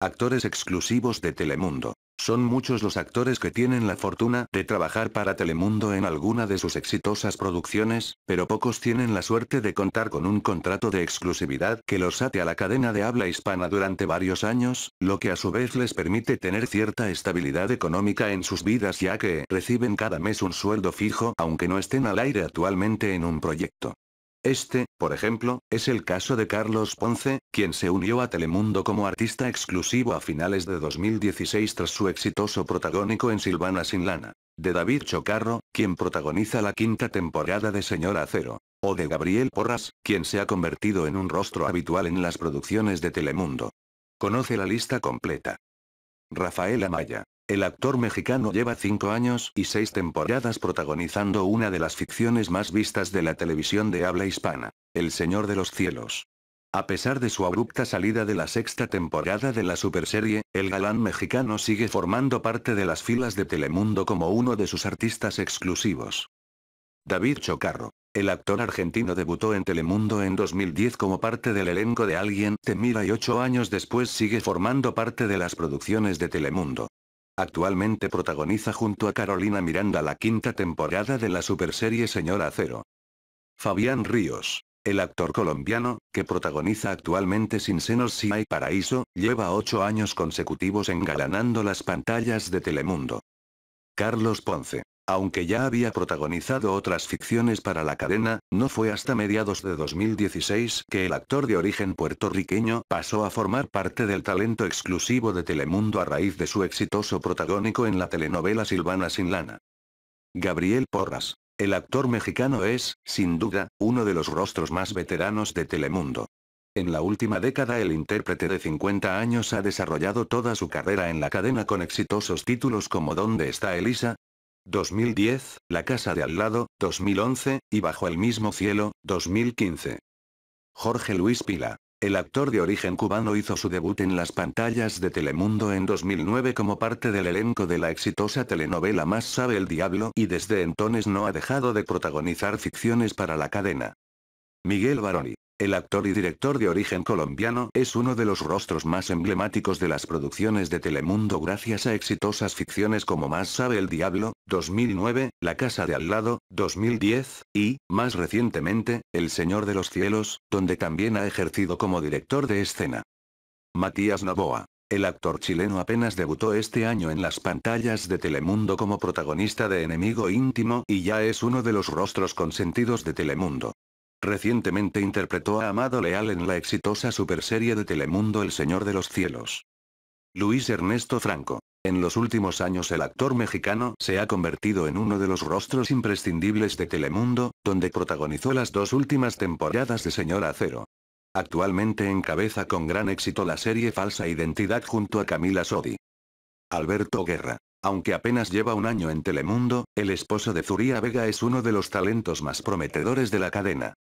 Actores exclusivos de Telemundo. Son muchos los actores que tienen la fortuna de trabajar para Telemundo en alguna de sus exitosas producciones, pero pocos tienen la suerte de contar con un contrato de exclusividad que los ate a la cadena de habla hispana durante varios años, lo que a su vez les permite tener cierta estabilidad económica en sus vidas ya que reciben cada mes un sueldo fijo aunque no estén al aire actualmente en un proyecto. Este, por ejemplo, es el caso de Carlos Ponce, quien se unió a Telemundo como artista exclusivo a finales de 2016 tras su exitoso protagónico en Silvana Sin Lana. De David Chocarro, quien protagoniza la quinta temporada de Señora Acero. O de Gabriel Porras, quien se ha convertido en un rostro habitual en las producciones de Telemundo. Conoce la lista completa. Rafael Amaya. El actor mexicano lleva cinco años y seis temporadas protagonizando una de las ficciones más vistas de la televisión de habla hispana, El Señor de los Cielos. A pesar de su abrupta salida de la sexta temporada de la superserie, el galán mexicano sigue formando parte de las filas de Telemundo como uno de sus artistas exclusivos. David Chocarro. El actor argentino debutó en Telemundo en 2010 como parte del elenco de Alguien te mira y ocho años después sigue formando parte de las producciones de Telemundo. Actualmente protagoniza junto a Carolina Miranda la quinta temporada de la superserie Señora Cero. Fabián Ríos, el actor colombiano, que protagoniza actualmente Sin Senos Si Hay Paraíso, lleva ocho años consecutivos engalanando las pantallas de Telemundo. Carlos Ponce, aunque ya había protagonizado otras ficciones para la cadena, no fue hasta mediados de 2016 que el actor de origen puertorriqueño pasó a formar parte del talento exclusivo de Telemundo a raíz de su exitoso protagónico en la telenovela Silvana Sin Lana. Gabriel Porras. El actor mexicano es, sin duda, uno de los rostros más veteranos de Telemundo. En la última década el intérprete de 50 años ha desarrollado toda su carrera en la cadena con exitosos títulos como ¿Dónde está Elisa?, 2010, la casa de al lado, 2011, y bajo el mismo cielo, 2015. Jorge Luis Pila. El actor de origen cubano hizo su debut en las pantallas de Telemundo en 2009 como parte del elenco de la exitosa telenovela Más sabe el diablo y desde entonces no ha dejado de protagonizar ficciones para la cadena. Miguel Baroni. El actor y director de origen colombiano es uno de los rostros más emblemáticos de las producciones de Telemundo gracias a exitosas ficciones como Más sabe el diablo, 2009, La casa de al lado, 2010, y, más recientemente, El Señor de los Cielos, donde también ha ejercido como director de escena. Matías Novoa. El actor chileno apenas debutó este año en las pantallas de Telemundo como protagonista de Enemigo Íntimo y ya es uno de los rostros consentidos de Telemundo. Recientemente interpretó a Amado Leal en la exitosa superserie de Telemundo El Señor de los Cielos. Luis Ernesto Franco. En los últimos años el actor mexicano se ha convertido en uno de los rostros imprescindibles de Telemundo, donde protagonizó las dos últimas temporadas de Señora Acero. Actualmente encabeza con gran éxito la serie Falsa Identidad junto a Camila Sodi. Alberto Guerra. Aunque apenas lleva un año en Telemundo, el esposo de Zuria Vega es uno de los talentos más prometedores de la cadena.